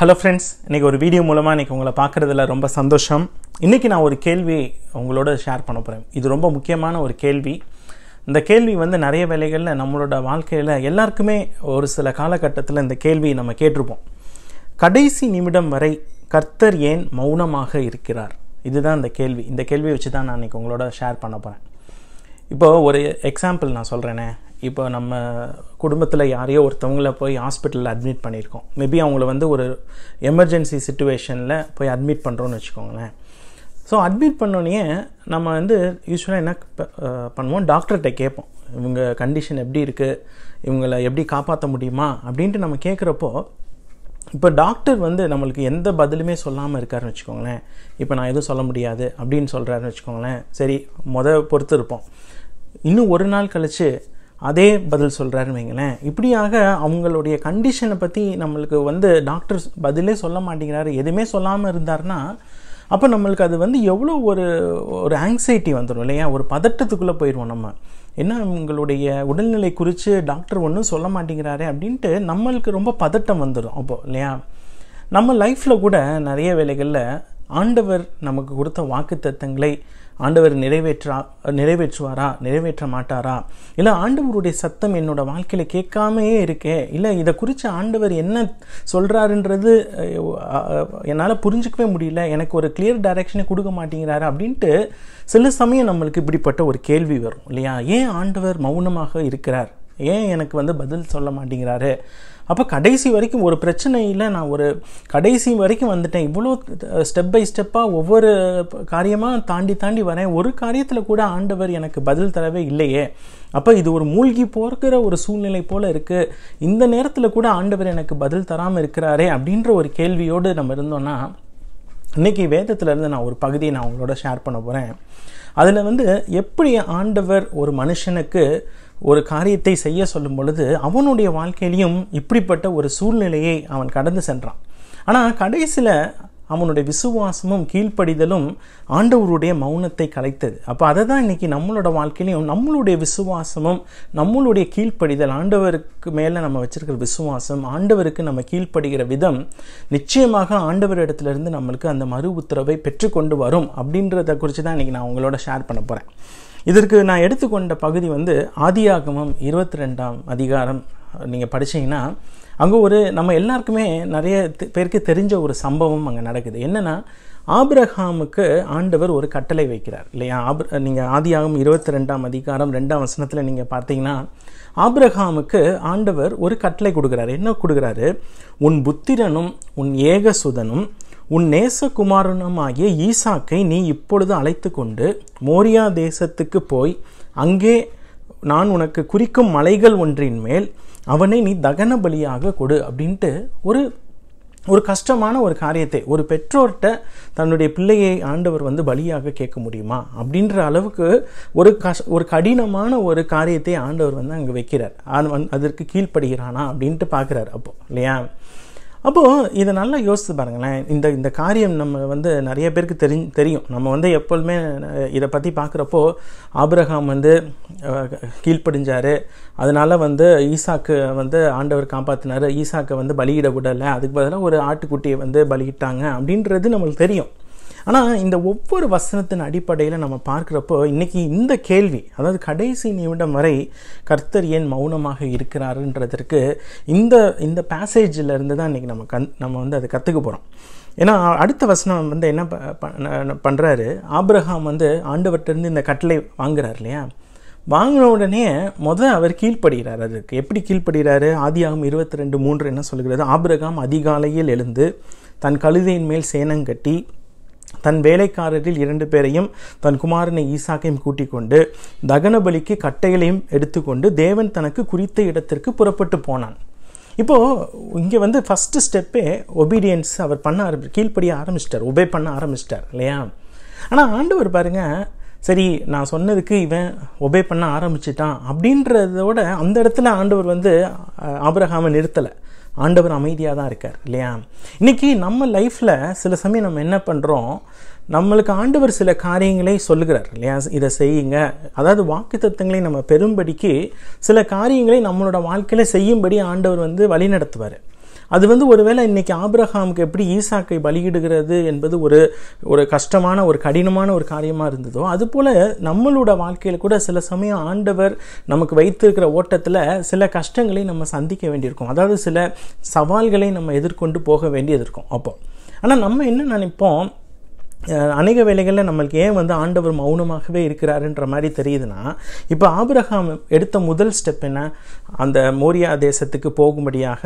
hello friends இன்றைக்கி ஒரு video மூலமாக இன்றைக்கி உங்களை பார்க்குறதுல ரொம்ப சந்தோஷம் இன்றைக்கி நான் ஒரு கேள்வி உங்களோட ஷேர் பண்ண போகிறேன் இது ரொம்ப முக்கியமான ஒரு கேள்வி இந்த கேள்வி வந்து நிறைய வேலைகளில் நம்மளோட வாழ்க்கையில் எல்லாருக்குமே ஒரு சில காலகட்டத்தில் இந்த கேள்வியை நம்ம கேட்டிருப்போம் கடைசி நிமிடம் வரை கர்த்தர் ஏன் மௌனமாக இருக்கிறார் இதுதான் இந்த கேள்வி இந்த கேள்வியை வச்சு தான் நான் இன்றைக்கி உங்களோட ஷேர் பண்ண போகிறேன் இப்போது ஒரு எக்ஸாம்பிள் நான் சொல்கிறேனே இப்போ நம்ம குடும்பத்தில் யாரையோ ஒருத்தவங்கள போய் ஹாஸ்பிட்டலில் அட்மிட் பண்ணியிருக்கோம் மேபி அவங்கள வந்து ஒரு எமர்ஜென்சி சுச்சுவேஷனில் போய் அட்மிட் பண்ணுறோன்னு வச்சுக்கோங்களேன் ஸோ அட்மிட் பண்ணோன்னே நம்ம வந்து யூஸ்வலாக என்ன பண்ணுவோம் டாக்டர்கிட்ட கேட்போம் இவங்க கண்டிஷன் எப்படி இருக்குது இவங்களை எப்படி காப்பாற்ற முடியுமா அப்படின்ட்டு நம்ம கேட்குறப்போ இப்போ டாக்டர் வந்து நம்மளுக்கு எந்த பதிலுமே சொல்லாமல் இருக்காருன்னு வச்சுக்கோங்களேன் இப்போ நான் எதுவும் சொல்ல முடியாது அப்படின்னு சொல்கிறாருன்னு வச்சுக்கோங்களேன் சரி மொதல் பொறுத்து இருப்போம் இன்னும் ஒரு நாள் கழித்து அதே பதில் சொல்கிறாருன்னு வைங்களேன் இப்படியாக அவங்களுடைய கண்டிஷனை பற்றி நம்மளுக்கு வந்து டாக்டர் பதிலே சொல்ல மாட்டேங்கிறாரு எதுவுமே சொல்லாமல் இருந்தார்னா அப்போ நம்மளுக்கு அது வந்து எவ்வளோ ஒரு ஒரு ஆங்ஸைட்டி வந்துடும் இல்லையா ஒரு பதட்டத்துக்குள்ளே போயிடுவோம் நம்ம என்ன உங்களுடைய உடல்நிலை குறித்து டாக்டர் ஒன்றும் சொல்ல மாட்டேங்கிறாரு அப்படின்ட்டு நம்மளுக்கு ரொம்ப பதட்டம் வந்துடும் அப்போது இல்லையா நம்ம லைஃப்பில் கூட நிறைய வேலைகளில் ஆண்டவர் நமக்கு கொடுத்த வாக்கு தத்தங்களை ஆண்டவர் நிறைவேற்றா நிறைவேற்றுவாரா நிறைவேற்ற மாட்டாரா இல்லை ஆண்டவருடைய சத்தம் என்னோட வாழ்க்கையில் கேட்காமையே இருக்கே இல்லை இதை குறித்து ஆண்டவர் என்ன சொல்கிறாருன்றது என்னால் புரிஞ்சிக்கவே முடியல எனக்கு ஒரு கிளியர் டைரக்ஷனை கொடுக்க மாட்டேங்கிறாரு அப்படின்ட்டு சில சமயம் நம்மளுக்கு இப்படிப்பட்ட ஒரு கேள்வி வரும் இல்லையா ஏன் ஆண்டவர் மௌனமாக இருக்கிறார் ஏன் எனக்கு வந்து பதில் சொல்ல மாட்டேங்கிறாரு அப்போ கடைசி வரைக்கும் ஒரு பிரச்சனையில் நான் ஒரு கடைசி வரைக்கும் வந்துட்டேன் இவ்வளோ ஸ்டெப் பை ஸ்டெப்பாக ஒவ்வொரு காரியமாக தாண்டி தாண்டி வரேன் ஒரு காரியத்தில் கூட ஆண்டவர் எனக்கு பதில் தரவே இல்லையே அப்போ இது ஒரு மூழ்கி போகிற ஒரு சூழ்நிலை போல் இருக்குது இந்த நேரத்தில் கூட ஆண்டவர் எனக்கு பதில் தராமல் இருக்கிறாரே அப்படின்ற ஒரு கேள்வியோடு நம்ம இருந்தோன்னா இன்றைக்கி வேதத்துலேருந்து நான் ஒரு பகுதியை நான் உங்களோட ஷேர் பண்ண போகிறேன் அதில் வந்து எப்படி ஆண்டவர் ஒரு மனுஷனுக்கு ஒரு காரியத்தை செய்ய சொல்லும் பொழுது அவனுடைய வாழ்க்கையிலையும் இப்படிப்பட்ட ஒரு சூழ்நிலையை அவன் கடந்து சென்றான் ஆனால் கடைசியில் அவனுடைய விசுவாசமும் கீழ்ப்படிதலும் ஆண்டவருடைய மௌனத்தை கலைத்தது அப்போ அதை தான் இன்றைக்கி நம்மளோட வாழ்க்கையிலையும் நம்மளுடைய விசுவாசமும் நம்மளுடைய கீழ்ப்படிதல் ஆண்டவருக்கு மேலே நம்ம வச்சுருக்கிற விசுவாசம் ஆண்டவருக்கு நம்ம கீழ்ப்படுகிற விதம் நிச்சயமாக ஆண்டவர் இடத்துலேருந்து நம்மளுக்கு அந்த மறு உத்தரவை பெற்றுக்கொண்டு வரும் அப்படின்றத குறித்து தான் இன்றைக்கி நான் உங்களோட ஷேர் பண்ண போகிறேன் இதற்கு நான் எடுத்துக்கொண்ட பகுதி வந்து ஆதியாகமம் இருபத்தி ரெண்டாம் அதிகாரம் நீங்கள் படித்தீங்கன்னா அங்கே ஒரு நம்ம எல்லாருக்குமே நிறைய பேருக்கு தெரிஞ்ச ஒரு சம்பவம் அங்கே நடக்குது என்னென்னா ஆபிரஹாமுக்கு ஆண்டவர் ஒரு கட்டளை வைக்கிறார் இல்லையா ஆப் நீங்கள் ஆதியாகம் இருபத்தி ரெண்டாம் அதிகாரம் ரெண்டாம் வசனத்தில் நீங்கள் பார்த்தீங்கன்னா ஆபிரஹாமுக்கு ஆண்டவர் ஒரு கட்டளை கொடுக்குறாரு என்ன கொடுக்குறாரு உன் புத்திரனும் உன் ஏகசுதனும் உன் நேசகுமாரனுமாகிய ஈசாக்கை நீ இப்பொழுது அழைத்து கொண்டு மோரியா தேசத்துக்கு போய் அங்கே நான் உனக்கு குறிக்கும் மலைகள் ஒன்றின் மேல் அவனை நீ தகன பலியாக கொடு அப்படின்ட்டு ஒரு ஒரு கஷ்டமான ஒரு காரியத்தை ஒரு பெற்றோர்கிட்ட தன்னுடைய பிள்ளையை ஆண்டவர் வந்து பலியாக கேட்க முடியுமா அப்படின்ற அளவுக்கு ஒரு கஷ் ஒரு கடினமான ஒரு காரியத்தை ஆண்டவர் வந்து அங்கே வைக்கிறார் அதற்கு கீழ்ப்படுகிறானா அப்படின்ட்டு பார்க்குறாரு அப்போ இல்லையா அப்போது இதை நல்லா யோசித்து பாருங்களேன் இந்த இந்த காரியம் நம்ம வந்து நிறைய பேருக்கு தெரி தெரியும் நம்ம வந்து எப்பொழுதுமே இதை பற்றி பார்க்குறப்போ ஆபிரகாம் வந்து கீழ்ப்படிஞ்சார் அதனால் வந்து ஈசாக்கு வந்து ஆண்டவர் காப்பாற்றினார் ஈசாக்கை வந்து பலியிட விடலை அதுக்கு பதிலாக ஒரு ஆட்டுக்குட்டியை வந்து பலியிட்டாங்க அப்படின்றது நம்மளுக்கு தெரியும் ஆனால் இந்த ஒவ்வொரு வசனத்தின் அடிப்படையில் நம்ம பார்க்குறப்போ இன்றைக்கி இந்த கேள்வி அதாவது கடைசி நிமிடம் வரை கர்த்தர் ஏன் மௌனமாக இருக்கிறாருன்றதற்கு இந்த இந்த பேசேஜில் இருந்து தான் இன்றைக்கி நம்ம கண் நம்ம வந்து அதை கற்றுக்க போகிறோம் ஏன்னா அடுத்த வசனம் வந்து என்ன ப பண்ணுறாரு ஆப்ரஹாம் வந்து ஆண்டவர்கிட்டருந்து இந்த கட்டளை வாங்குறார் இல்லையா வாங்கின உடனே முதல் அவர் கீழ்ப்படுகிறார் அதுக்கு எப்படி கீழ்ப்படுகிறாரு ஆதியாகும் இருபத்தி ரெண்டு மூன்று என்ன சொல்கிறது ஆபிரகாம் அதிகாலையில் எழுந்து தன் கழுதையின் மேல் சேனங்கட்டி தன் வேலைக்காரரில் இரண்டு பேரையும் தன் குமாரனை ஈசாக்கையும் கூட்டிக் கொண்டு தகன பலிக்கு கட்டைகளையும் எடுத்துக்கொண்டு தேவன் தனக்கு குறித்த இடத்திற்கு புறப்பட்டு போனான் இப்போது இங்கே வந்து ஃபஸ்ட்டு ஸ்டெப்பே ஒபீடியன்ஸ் அவர் பண்ண ஆரம்பி கீழ்ப்படிய ஆரம்பிச்சிட்டார் ஒபே பண்ண ஆரம்பிச்சிட்டார் இல்லையா ஆனால் ஆண்டவர் பாருங்கள் சரி நான் சொன்னதுக்கு இவன் ஒபே பண்ண ஆரம்பிச்சிட்டான் அப்படின்றதோட அந்த இடத்துல ஆண்டவர் வந்து ஆபரகாமை நிறுத்தலை ஆண்டவர் அமைதியாக தான் இருக்கார் இல்லையா இன்றைக்கி நம்ம லைஃப்பில் சில சமயம் நம்ம என்ன பண்ணுறோம் நம்மளுக்கு ஆண்டவர் சில காரியங்களை சொல்லுகிறார் இல்லையா இதை செய்யுங்க அதாவது வாக்கு தத்துவங்களை நம்ம பெரும்படிக்கு சில காரியங்களை நம்மளோட வாழ்க்கையில் செய்யும்படி ஆண்டவர் வந்து வழி நடத்துவார் அது வந்து ஒருவேளை இன்றைக்கி ஆப்ரஹாமுக்கு எப்படி ஈசாக்கை பலியிடுகிறது என்பது ஒரு ஒரு கஷ்டமான ஒரு கடினமான ஒரு காரியமாக இருந்ததோ அதுபோல் நம்மளோட வாழ்க்கையில் கூட சில சமயம் ஆண்டவர் நமக்கு வைத்திருக்கிற ஓட்டத்தில் சில கஷ்டங்களை நம்ம சந்திக்க வேண்டியிருக்கும் அதாவது சில சவால்களை நம்ம எதிர்கொண்டு போக வேண்டியது இருக்கும் அப்போ ஆனால் நம்ம என்ன நினைப்போம் அநேக வேலைகளில் நம்மளுக்கு ஏன் வந்து ஆண்டவர் மௌனமாகவே இருக்கிறாருன்ற மாதிரி தெரியுதுன்னா இப்போ ஆபிரகாம் எடுத்த முதல் ஸ்டெப் என்ன அந்த மோரியா தேசத்துக்கு போகும்படியாக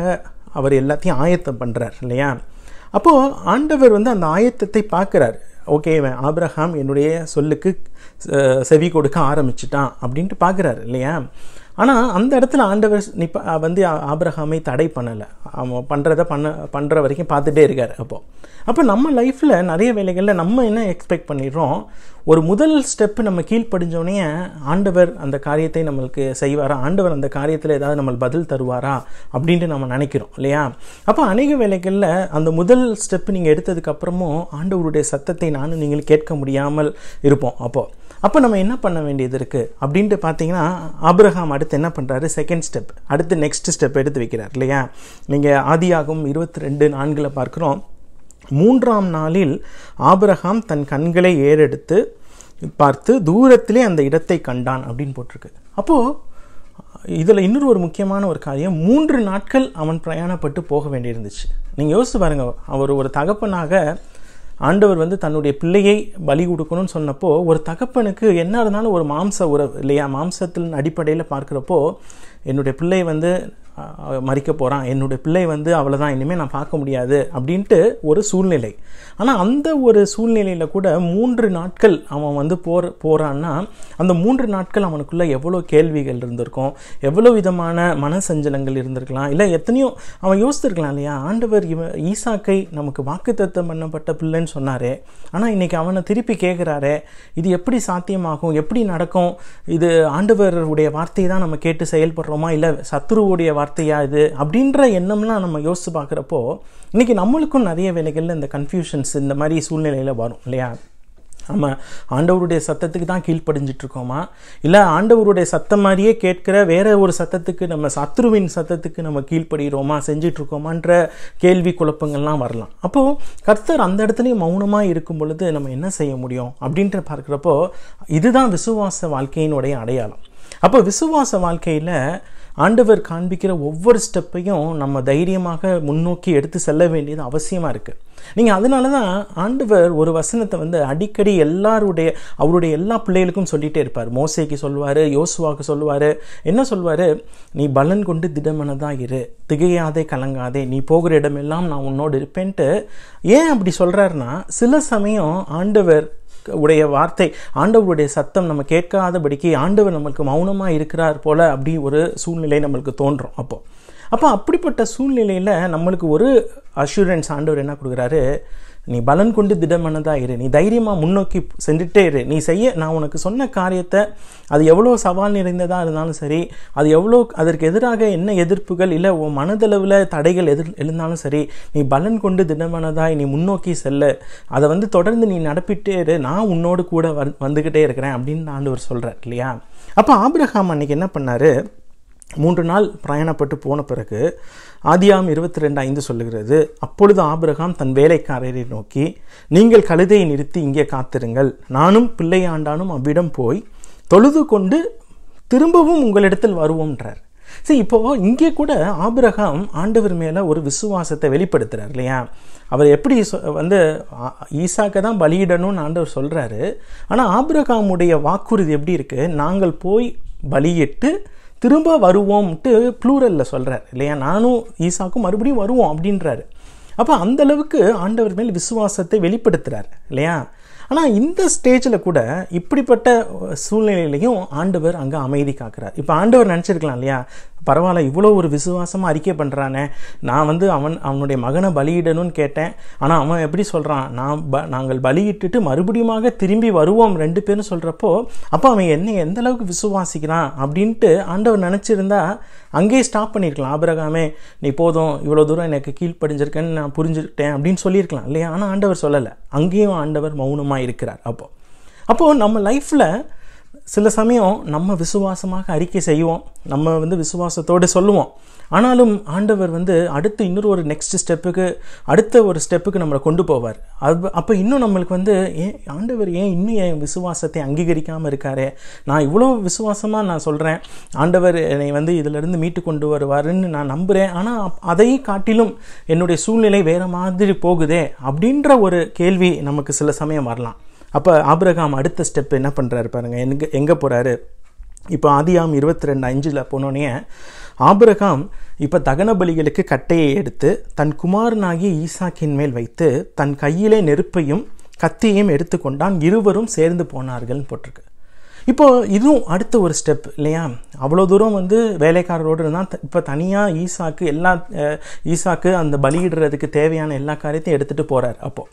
அவர் எல்லாத்தையும் ஆயத்தம் பண்ணுறார் இல்லையா அப்போது ஆண்டவர் வந்து அந்த ஆயத்தத்தை பார்க்குறார் ஓகே ஆபிரஹாம் என்னுடைய சொல்லுக்கு செவி கொடுக்க ஆரம்பிச்சிட்டான் அப்படின்ட்டு பார்க்குறாரு இல்லையா ஆனால் அந்த இடத்துல ஆண்டவர் நிப்ப வந்து ஆபிரகாமை தடை பண்ணலை அவன் பண்ணுறத பண்ண பண்ணுற வரைக்கும் பார்த்துட்டே இருக்கார் அப்போது அப்போ நம்ம லைஃப்பில் நிறைய வேலைகளில் நம்ம என்ன எக்ஸ்பெக்ட் பண்ணிடுறோம் ஒரு முதல் ஸ்டெப்பு நம்ம கீழ்ப்படிஞ்சோடனே ஆண்டவர் அந்த காரியத்தை நம்மளுக்கு செய்வாரா ஆண்டவர் அந்த காரியத்தில் ஏதாவது நம்மளுக்கு பதில் தருவாரா அப்படின்ட்டு நம்ம நினைக்கிறோம் இல்லையா அப்போ அநேக வேலைகளில் அந்த முதல் ஸ்டெப்பு நீங்கள் எடுத்ததுக்கப்புறமும் ஆண்டவருடைய சத்தத்தை நானும் நீங்கள் கேட்க முடியாமல் இருப்போம் அப்போது அப்போ நம்ம என்ன பண்ண வேண்டியது இருக்குது அப்படின்ட்டு பார்த்தீங்கன்னா அப்ரஹாம் அடுத்து என்ன பண்ணுறாரு செகண்ட் ஸ்டெப் அடுத்து நெக்ஸ்ட் ஸ்டெப் எடுத்து வைக்கிறார் இல்லையா நீங்கள் ஆதியாகும் இருபத்தி ரெண்டு நான்கில் பார்க்குறோம் மூன்றாம் நாளில் ஆபிரகாம் தன் கண்களை ஏறெடுத்து பார்த்து தூரத்திலே அந்த இடத்தை கண்டான் அப்படின்னு போட்டிருக்கு அப்போது இதில் இன்னொரு ஒரு முக்கியமான ஒரு காரியம் மூன்று நாட்கள் அவன் பிரயாணப்பட்டு போக வேண்டியிருந்துச்சு நீங்கள் யோசித்து பாருங்கள் அவர் ஒரு தகப்பனாக ஆண்டவர் வந்து தன்னுடைய பிள்ளையை பலி கொடுக்கணும்னு சொன்னப்போ ஒரு தகப்பனுக்கு என்ன இருந்தாலும் ஒரு மாம்ச உறவு இல்லையா மாம்சத்தின் அடிப்படையில் பார்க்குறப்போ என்னுடைய பிள்ளை வந்து மறிக்க போகிறான் என்னுடைய பிள்ளை வந்து அவ்வளோதான் இனிமேல் நான் பார்க்க முடியாது அப்படின்ட்டு ஒரு சூழ்நிலை ஆனால் அந்த ஒரு சூழ்நிலையில் கூட மூன்று நாட்கள் அவன் வந்து போற போகிறான்னா அந்த மூன்று நாட்கள் அவனுக்குள்ளே எவ்வளோ கேள்விகள் இருந்திருக்கும் எவ்வளோ விதமான மனசஞ்சலங்கள் இருந்திருக்கலாம் இல்லை எத்தனையோ அவன் யோசித்திருக்கலாம் இல்லையா ஆண்டவர் இவ ஈசாக்கை நமக்கு வாக்குத்தத்தம் பண்ணப்பட்ட பிள்ளைன்னு சொன்னாரே ஆனால் இன்றைக்கி அவனை திருப்பி கேட்குறாரே இது எப்படி சாத்தியமாகும் எப்படி நடக்கும் இது ஆண்டவருடைய வார்த்தையை தான் நம்ம கேட்டு செயல்படுறோமா இல்லை சத்ருவுடைய வார்த்தையா இது அப்படின்ற எண்ணம்லாம் நம்ம யோசித்து பார்க்குறப்போ இன்றைக்கி நம்மளுக்கும் நிறைய வேலைகளில் இந்த கன்ஃபியூஷன்ஸ் இந்த மாதிரி சூழ்நிலையில் வரும் இல்லையா நம்ம ஆண்டவருடைய சத்தத்துக்கு தான் கீழ்ப்படிஞ்சிட்ருக்கோமா இல்லை ஆண்டவருடைய சத்தம் மாதிரியே கேட்குற வேற ஒரு சத்தத்துக்கு நம்ம சத்ருவின் சத்தத்துக்கு நம்ம கீழ்ப்படுகிறோமா செஞ்சிட்ருக்கோமான்ற கேள்வி குழப்பங்கள்லாம் வரலாம் அப்போது கர்த்தர் அந்த இடத்துலையும் மௌனமாக இருக்கும் பொழுது நம்ம என்ன செய்ய முடியும் அப்படின்ற பார்க்குறப்போ இதுதான் விசுவாச வாழ்க்கையினுடைய அடையாளம் அப்போ விசுவாச வாழ்க்கையில் ஆண்டவர் காண்பிக்கிற ஒவ்வொரு ஸ்டெப்பையும் நம்ம தைரியமாக முன்னோக்கி எடுத்து செல்ல வேண்டியது அவசியமாக இருக்குது நீங்கள் அதனால தான் ஆண்டவர் ஒரு வசனத்தை வந்து அடிக்கடி எல்லாருடைய அவருடைய எல்லா பிள்ளைகளுக்கும் சொல்லிகிட்டே இருப்பார் மோசைக்கு சொல்வார் யோசுவாவுக்கு சொல்லுவார் என்ன சொல்வார் நீ பலன் கொண்டு திடமனதாக இரு திகையாதே கலங்காதே நீ போகிற இடமெல்லாம் நான் உன்னோடு இருப்பேன்ட்டு ஏன் அப்படி சொல்கிறாருன்னா சில சமயம் ஆண்டவர் உடைய வார்த்தை ஆண்டவருடைய சத்தம் நம்ம கேட்காதபடிக்கு ஆண்டவர் நம்மளுக்கு மௌனமாக இருக்கிறார் போல அப்படி ஒரு சூழ்நிலை நம்மளுக்கு தோன்றும் அப்போ அப்போ அப்படிப்பட்ட சூழ்நிலையில் நம்மளுக்கு ஒரு அஷூரன்ஸ் ஆண்டவர் என்ன கொடுக்குறாரு நீ பலன் கொண்டு திடமனதாக இரு நீ தைரியமாக முன்னோக்கி சென்றுட்டே இரு நீ செய்ய நான் உனக்கு சொன்ன காரியத்தை அது எவ்வளோ சவால் நிறைந்ததாக இருந்தாலும் சரி அது எவ்வளோ அதற்கு எதிராக என்ன எதிர்ப்புகள் இல்லை உன் மனதளவில் தடைகள் எதிர் எழுந்தாலும் சரி நீ பலன் கொண்டு திடமனதாக நீ முன்னோக்கி செல்ல அதை வந்து தொடர்ந்து நீ நடப்பிட்டே இரு நான் உன்னோடு கூட வந்துக்கிட்டே இருக்கிறேன் அப்படின்னு ஒரு சொல்கிறார் இல்லையா அப்போ ஆபிரஹாம் அன்னைக்கு என்ன பண்ணார் மூன்று நாள் பிரயாணப்பட்டு போன பிறகு ஆதியாம் இருபத்தி ரெண்டு ஐந்து சொல்லுகிறது அப்பொழுது ஆபிரகாம் தன் வேலைக்காரரை நோக்கி நீங்கள் கழுதையை நிறுத்தி இங்கே காத்திருங்கள் நானும் பிள்ளையாண்டானும் அவ்விடம் போய் தொழுது கொண்டு திரும்பவும் உங்களிடத்தில் வருவோம்ன்றார் சரி இப்போ இங்கே கூட ஆபிரகாம் ஆண்டவர் மேலே ஒரு விசுவாசத்தை வெளிப்படுத்துகிறார் இல்லையா அவர் எப்படி வந்து ஈசாக்க தான் பலியிடணும்னு ஆண்டவர் சொல்கிறாரு ஆனால் ஆபிரகாமுடைய வாக்குறுதி எப்படி இருக்குது நாங்கள் போய் பலியிட்டு திரும்ப வருவோம்ட்டு ப்ளூரலில் சொல்கிறார் இல்லையா நானும் ஈசாக்கும் மறுபடியும் வருவோம் அப்படின்றாரு அப்போ அந்தளவுக்கு ஆண்டவர் மேல் விசுவாசத்தை வெளிப்படுத்துகிறார் இல்லையா ஆனால் இந்த ஸ்டேஜில் கூட இப்படிப்பட்ட சூழ்நிலையிலையும் ஆண்டவர் அங்கே அமைதி காக்கிறார் இப்போ ஆண்டவர் நினச்சிருக்கலாம் இல்லையா பரவாயில்ல இவ்வளோ ஒரு விசுவாசமாக அறிக்கை பண்ணுறானே நான் வந்து அவன் அவனுடைய மகனை பலியிடணும்னு கேட்டேன் ஆனால் அவன் எப்படி சொல்கிறான் நான் ப நாங்கள் பலியிட்டுட்டு மறுபடியுமாக திரும்பி வருவோம் ரெண்டு பேரும் சொல்கிறப்போ அப்போ அவன் என்னை எந்த அளவுக்கு விசுவாசிக்கிறான் அப்படின்ட்டு ஆண்டவர் நினச்சிருந்தா அங்கேயே ஸ்டாப் பண்ணியிருக்கலாம் ஆபரகாமே நீ போதும் இவ்வளோ தூரம் எனக்கு கீழ்ப்படிஞ்சிருக்கேன்னு நான் புரிஞ்சுக்கிட்டேன் அப்படின்னு சொல்லியிருக்கலாம் இல்லையா ஆனால் ஆண்டவர் சொல்லலை அங்கேயும் ஆண்டவர் மௌனமாக இருக்கிறார் அப்போது அப்போது நம்ம லைஃப்பில் சில சமயம் நம்ம விசுவாசமாக அறிக்கை செய்வோம் நம்ம வந்து விசுவாசத்தோடு சொல்லுவோம் ஆனாலும் ஆண்டவர் வந்து அடுத்து இன்னொரு ஒரு நெக்ஸ்ட் ஸ்டெப்புக்கு அடுத்த ஒரு ஸ்டெப்புக்கு நம்மளை கொண்டு போவார் அது அப்போ இன்னும் நம்மளுக்கு வந்து ஏன் ஆண்டவர் ஏன் இன்னும் என் விசுவாசத்தை அங்கீகரிக்காமல் இருக்காரு நான் இவ்வளோ விசுவாசமாக நான் சொல்கிறேன் ஆண்டவர் என்னை வந்து இதிலிருந்து மீட்டு கொண்டு வருவாருன்னு நான் நம்புகிறேன் ஆனால் அதை காட்டிலும் என்னுடைய சூழ்நிலை வேறு மாதிரி போகுதே அப்படின்ற ஒரு கேள்வி நமக்கு சில சமயம் வரலாம் அப்போ ஆபிரகாம் அடுத்த ஸ்டெப் என்ன பண்ணுறாரு பாருங்கள் எங்கே எங்கே போகிறாரு இப்போ ஆதியாம் இருபத்தி ரெண்டு அஞ்சில் போனோடனே ஆபிரகாம் இப்போ தகன பலிகளுக்கு கட்டையை எடுத்து தன் குமாரனாகிய ஈசாக்கின் மேல் வைத்து தன் கையிலே நெருப்பையும் கத்தியையும் எடுத்துக்கொண்டான் இருவரும் சேர்ந்து போனார்கள்னு போட்டிருக்கு இப்போது இதுவும் அடுத்த ஒரு ஸ்டெப் இல்லையா அவ்வளோ தூரம் வந்து வேலைக்காரரோடு இருந்தால் இப்போ தனியாக ஈசாக்கு எல்லா ஈசாக்கு அந்த பலியிடுறதுக்கு தேவையான எல்லா காரியத்தையும் எடுத்துகிட்டு போகிறார் அப்போது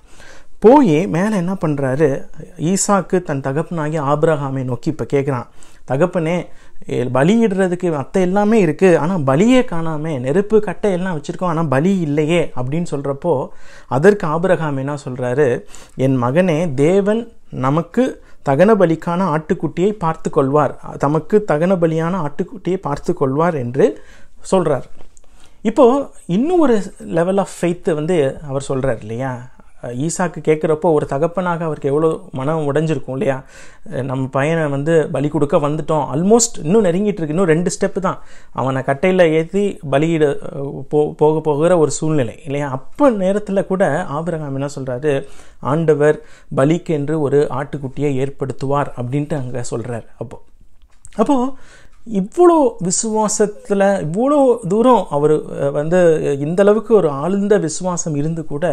போய் மேலே என்ன பண்ணுறாரு ஈசாக்கு தன் தகப்பனாகி ஆப்ரஹாமை நோக்கி இப்போ கேட்குறான் தகப்பனே பலியிடுறதுக்கு மற்ற எல்லாமே இருக்குது ஆனால் பலியே காணாமே நெருப்பு கட்டை எல்லாம் வச்சுருக்கோம் ஆனால் பலி இல்லையே அப்படின்னு சொல்கிறப்போ அதற்கு ஆபிரகாம் என்ன சொல்கிறாரு என் மகனே தேவன் நமக்கு தகன பலிக்கான ஆட்டுக்குட்டியை பார்த்து கொள்வார் தமக்கு தகன பலியான ஆட்டுக்குட்டியை பார்த்து கொள்வார் என்று சொல்கிறார் இப்போது இன்னும் ஒரு லெவல் ஆஃப் ஃபெய்த்து வந்து அவர் சொல்கிறார் இல்லையா ஈசாக்கு கேட்குறப்போ ஒரு தகப்பனாக அவருக்கு எவ்வளோ மனம் உடைஞ்சிருக்கும் இல்லையா நம்ம பையனை வந்து பலி கொடுக்க வந்துட்டோம் ஆல்மோஸ்ட் இன்னும் நெருங்கிட்டு இருக்கு இன்னும் ரெண்டு ஸ்டெப்பு தான் அவனை கட்டையில் ஏற்றி பலியிட போ போக போகிற ஒரு சூழ்நிலை இல்லையா அப்போ நேரத்தில் கூட ஆபிரகாம் என்ன சொல்கிறாரு ஆண்டவர் பலிக்கு என்று ஒரு ஆட்டுக்குட்டியை ஏற்படுத்துவார் அப்படின்ட்டு அங்கே சொல்கிறார் அப்போது அப்போது இவ்வளோ விசுவாசத்தில் இவ்வளோ தூரம் அவர் வந்து இந்தளவுக்கு ஒரு ஆழ்ந்த விசுவாசம் இருந்து கூட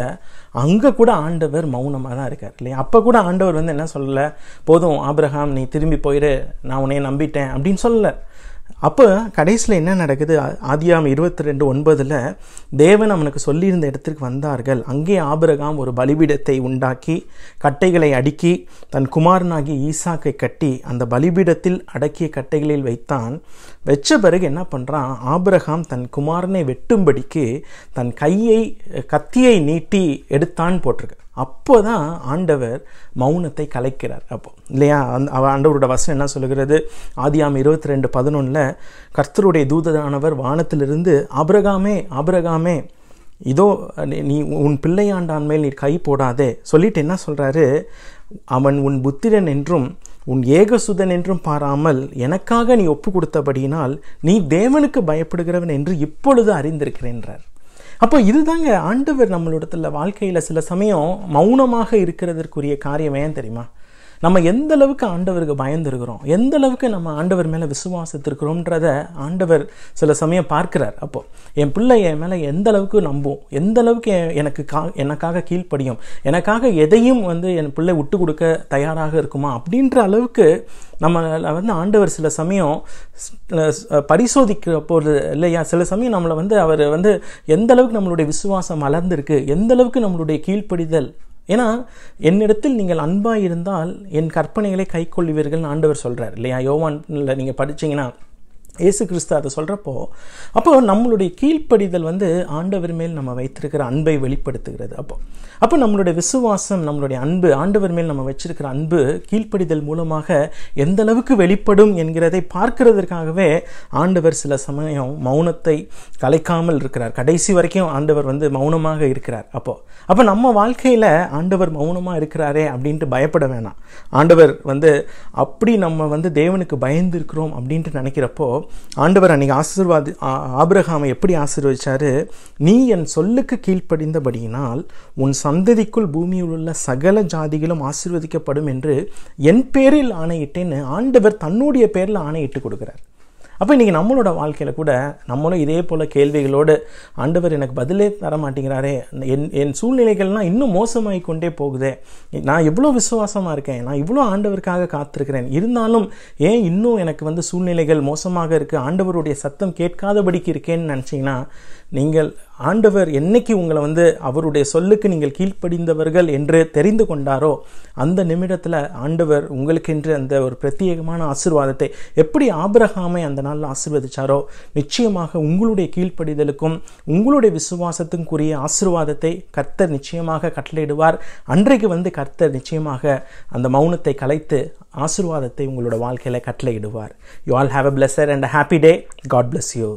அங்கே கூட ஆண்டவர் மௌனமாக தான் இருக்கார் இல்லையா அப்போ கூட ஆண்டவர் வந்து என்ன சொல்லலை போதும் ஆப்ரஹாம் நீ திரும்பி போயிடு நான் உன்னைய நம்பிட்டேன் அப்படின்னு சொல்லலை அப்போ கடைசியில் என்ன நடக்குது ஆதியாம் இருபத்தி ரெண்டு ஒன்பதில் தேவன் அவனுக்கு சொல்லியிருந்த இடத்திற்கு வந்தார்கள் அங்கே ஆபிரகாம் ஒரு பலிபீடத்தை உண்டாக்கி கட்டைகளை அடுக்கி தன் குமாரனாகி ஈசாக்கை கட்டி அந்த பலிபீடத்தில் அடக்கிய கட்டைகளில் வைத்தான் வச்ச பிறகு என்ன பண்ணுறான் ஆபிரகாம் தன் குமாரனை வெட்டும்படிக்கு தன் கையை கத்தியை நீட்டி எடுத்தான் போட்டிருக்கு அப்போ தான் ஆண்டவர் மௌனத்தை கலைக்கிறார் அப்போ இல்லையா அவ ஆண்டவரோட வசனம் என்ன சொல்லுகிறது ஆதியாம் இருபத்தி ரெண்டு பதினொன்றில் கர்த்தருடைய தூதரானவர் வானத்திலிருந்து அபிரகாமே அபரகாமே இதோ நீ உன் பிள்ளையாண்டான் மேல் நீ கை போடாதே சொல்லிட்டு என்ன சொல்கிறாரு அவன் உன் புத்திரன் என்றும் உன் ஏகசுதன் என்றும் பாராமல் எனக்காக நீ ஒப்பு கொடுத்தபடியினால் நீ தேவனுக்கு பயப்படுகிறவன் என்று இப்பொழுது அறிந்திருக்கிறேன்றார் அப்போ இதுதாங்க ஆண்டவர் நம்மளோடத்துல வாழ்க்கையில் சில சமயம் மௌனமாக இருக்கிறதற்குரிய காரியம் ஏன் தெரியுமா நம்ம எந்த அளவுக்கு ஆண்டவருக்கு பயந்துருக்கிறோம் எந்த அளவுக்கு நம்ம ஆண்டவர் மேலே விசுவாசத்திருக்கிறோன்றத ஆண்டவர் சில சமயம் பார்க்கிறார் அப்போது என் பிள்ளை என் மேலே எந்த அளவுக்கு நம்பும் எந்த அளவுக்கு எனக்கு கா எனக்காக கீழ்ப்படியும் எனக்காக எதையும் வந்து என் பிள்ளை விட்டு கொடுக்க தயாராக இருக்குமா அப்படின்ற அளவுக்கு நம்ம வந்து ஆண்டவர் சில சமயம் பரிசோதிக்கிற போது இல்லையா சில சமயம் நம்மளை வந்து அவர் வந்து எந்த அளவுக்கு நம்மளுடைய விசுவாசம் வளர்ந்துருக்கு எந்த அளவுக்கு நம்மளுடைய கீழ்ப்படிதல் ஏன்னா என்னிடத்தில் நீங்கள் அன்பாக இருந்தால் என் கற்பனைகளை கை கொள்வீர்கள் ஆண்டவர் சொல்கிறார் இல்லையா யோவான் நீங்கள் படித்தீங்கன்னா ஏசு கிறிஸ்து அதை சொல்கிறப்போ அப்போ நம்மளுடைய கீழ்ப்படிதல் வந்து ஆண்டவர் மேல் நம்ம வைத்திருக்கிற அன்பை வெளிப்படுத்துகிறது அப்போ அப்போ நம்மளுடைய விசுவாசம் நம்மளுடைய அன்பு ஆண்டவர் மேல் நம்ம வச்சிருக்கிற அன்பு கீழ்ப்படிதல் மூலமாக எந்த அளவுக்கு வெளிப்படும் என்கிறதை பார்க்கிறதற்காகவே ஆண்டவர் சில சமயம் மௌனத்தை கலைக்காமல் இருக்கிறார் கடைசி வரைக்கும் ஆண்டவர் வந்து மௌனமாக இருக்கிறார் அப்போ அப்போ நம்ம வாழ்க்கையில் ஆண்டவர் மௌனமாக இருக்கிறாரே அப்படின்ட்டு பயப்பட வேணாம் ஆண்டவர் வந்து அப்படி நம்ம வந்து தேவனுக்கு பயந்துருக்கிறோம் அப்படின்ட்டு நினைக்கிறப்போ ஆண்டவர் அன்றைக்கி ஆசீர்வாதி ஆபிரகாமை எப்படி ஆசீர்வதிச்சாரு நீ என் சொல்லுக்கு கீழ்ப்படிந்தபடியினால் உன் சந்ததிக்குள் பூமியில் உள்ள சகல ஜாதிகளும் ஆசீர்வதிக்கப்படும் என்று என் பேரில் ஆணையிட்டேன்னு ஆண்டவர் தன்னுடைய பேரில் ஆணையிட்டு கொடுக்குறார் அப்போ இன்றைக்கி நம்மளோட வாழ்க்கையில் கூட நம்மளும் இதே போல் கேள்விகளோடு ஆண்டவர் எனக்கு பதிலே தர மாட்டேங்கிறாரே என் என் சூழ்நிலைகள்னால் இன்னும் மோசமாகி கொண்டே போகுதே நான் இவ்வளோ விசுவாசமாக இருக்கேன் நான் இவ்வளோ ஆண்டவருக்காக காத்திருக்கிறேன் இருந்தாலும் ஏன் இன்னும் எனக்கு வந்து சூழ்நிலைகள் மோசமாக இருக்குது ஆண்டவருடைய சத்தம் கேட்காதபடிக்கு இருக்கேன்னு நினச்சிங்கன்னா நீங்கள் ஆண்டவர் என்னைக்கு உங்களை வந்து அவருடைய சொல்லுக்கு நீங்கள் கீழ்ப்படிந்தவர்கள் என்று தெரிந்து கொண்டாரோ அந்த நிமிடத்தில் ஆண்டவர் உங்களுக்கென்று அந்த ஒரு பிரத்யேகமான ஆசிர்வாதத்தை எப்படி ஆபிரகாமை அந்த நாளில் ஆசிர்வதிச்சாரோ நிச்சயமாக உங்களுடைய கீழ்ப்படிதலுக்கும் உங்களுடைய விசுவாசத்துக்குரிய ஆசிர்வாதத்தை கர்த்தர் நிச்சயமாக கட்டளையிடுவார் அன்றைக்கு வந்து கர்த்தர் நிச்சயமாக அந்த மௌனத்தை கலைத்து ஆசிர்வாதத்தை உங்களோட வாழ்க்கையில் கட்டளையிடுவார் you all have a pleasure and happy day God bless you